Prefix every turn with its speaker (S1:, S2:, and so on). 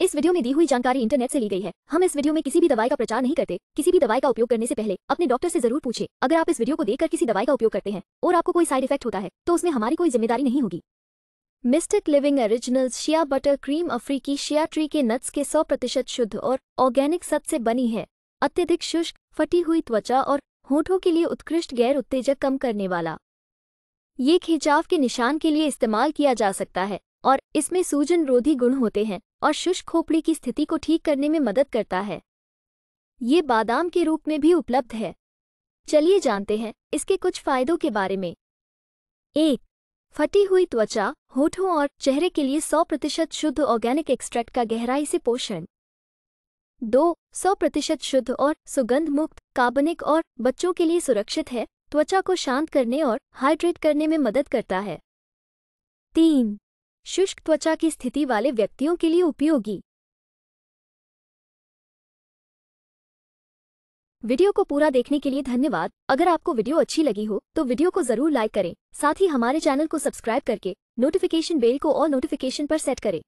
S1: इस वीडियो में दी हुई जानकारी इंटरनेट से ली गई है हम इस वीडियो में किसी भी दवाई का प्रचार नहीं करते किसी भी दवाई का उपयोग करने से पहले अपने डॉक्टर से जरूर पूछे अगर आप इस वीडियो को देखकर किसी दवाई का उपयोग करते हैं और आपको कोई साइड इफेक्ट होता है तो उसमें हमारी कोई जिम्मेदारी नहीं होगी mystic living original shea butter cream अफ्रीकी शिया ट्री के नट्स के सौ प्रतिशत शुद्ध और ऑर्गेनिक सत से बनी है अत्यधिक शुष्क फटी हुई त्वचा और होठों के लिए उत्कृष्ट गैर उत्तेजक कम करने वाला ये खिंचाव के निशान के लिए इस्तेमाल किया जा सकता है और इसमें सूजन रोधी गुण होते हैं और शुष्क खोपड़ी की स्थिति को ठीक करने में मदद करता है ये बादाम के रूप में भी उपलब्ध है चलिए जानते हैं इसके कुछ फायदों के बारे में एक फटी हुई त्वचा होठों और चेहरे के लिए 100 प्रतिशत शुद्ध ऑर्गेनिक एक्सट्रैक्ट का गहराई से पोषण दो सौ प्रतिशत शुद्ध और सुगंध मुक्त कार्बनिक और बच्चों के लिए सुरक्षित है त्वचा को शांत करने और हाइड्रेट करने में मदद करता है तीन शुष्क त्वचा की स्थिति वाले व्यक्तियों के लिए उपयोगी
S2: वीडियो को पूरा
S1: देखने के लिए धन्यवाद अगर आपको वीडियो अच्छी लगी हो तो वीडियो को जरूर लाइक करें साथ ही हमारे चैनल को सब्सक्राइब करके नोटिफिकेशन बेल को और नोटिफिकेशन पर सेट करें